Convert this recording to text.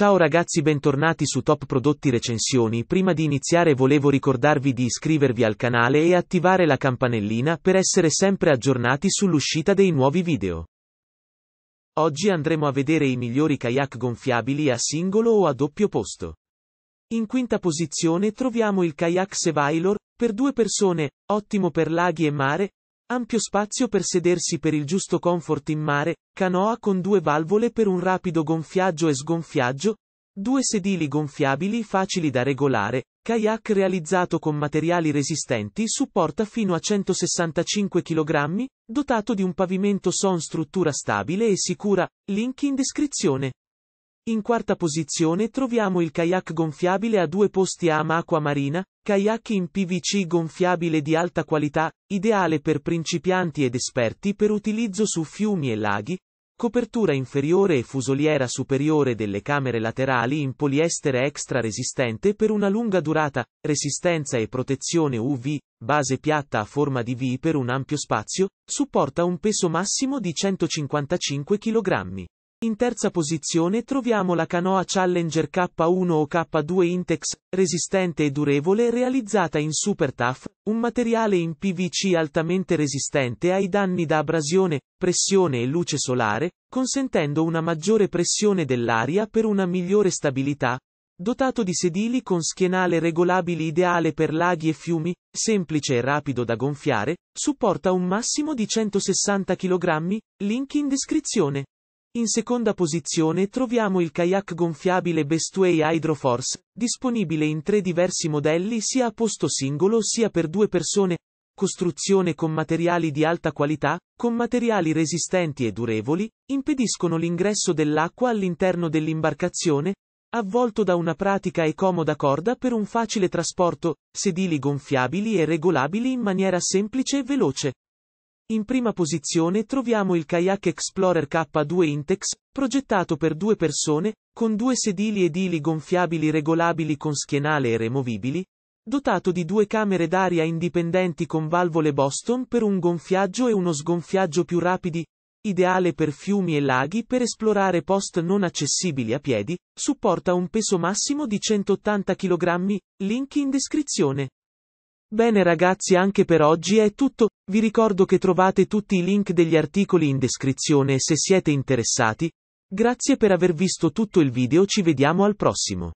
Ciao ragazzi bentornati su Top Prodotti Recensioni, prima di iniziare volevo ricordarvi di iscrivervi al canale e attivare la campanellina per essere sempre aggiornati sull'uscita dei nuovi video. Oggi andremo a vedere i migliori kayak gonfiabili a singolo o a doppio posto. In quinta posizione troviamo il kayak Sevailor, per due persone, ottimo per laghi e mare, Ampio spazio per sedersi per il giusto comfort in mare, canoa con due valvole per un rapido gonfiaggio e sgonfiaggio, due sedili gonfiabili facili da regolare, kayak realizzato con materiali resistenti supporta fino a 165 kg, dotato di un pavimento son struttura stabile e sicura, link in descrizione. In quarta posizione troviamo il kayak gonfiabile a due posti AM Aqua Marina, kayak in PVC gonfiabile di alta qualità, ideale per principianti ed esperti per utilizzo su fiumi e laghi, copertura inferiore e fusoliera superiore delle camere laterali in poliestere extra resistente per una lunga durata, resistenza e protezione UV, base piatta a forma di V per un ampio spazio, supporta un peso massimo di 155 kg. In terza posizione troviamo la canoa Challenger K1 o K2 Intex, resistente e durevole realizzata in super tough, un materiale in PVC altamente resistente ai danni da abrasione, pressione e luce solare, consentendo una maggiore pressione dell'aria per una migliore stabilità, dotato di sedili con schienale regolabile ideale per laghi e fiumi, semplice e rapido da gonfiare, supporta un massimo di 160 kg, link in descrizione. In seconda posizione troviamo il kayak gonfiabile Bestway Hydroforce, disponibile in tre diversi modelli sia a posto singolo sia per due persone, costruzione con materiali di alta qualità, con materiali resistenti e durevoli, impediscono l'ingresso dell'acqua all'interno dell'imbarcazione, avvolto da una pratica e comoda corda per un facile trasporto, sedili gonfiabili e regolabili in maniera semplice e veloce. In prima posizione troviamo il Kayak Explorer K2 Intex, progettato per due persone, con due sedili edili gonfiabili regolabili con schienale e removibili, dotato di due camere d'aria indipendenti con valvole Boston per un gonfiaggio e uno sgonfiaggio più rapidi, ideale per fiumi e laghi per esplorare post non accessibili a piedi, supporta un peso massimo di 180 kg, link in descrizione. Bene ragazzi anche per oggi è tutto, vi ricordo che trovate tutti i link degli articoli in descrizione se siete interessati. Grazie per aver visto tutto il video ci vediamo al prossimo.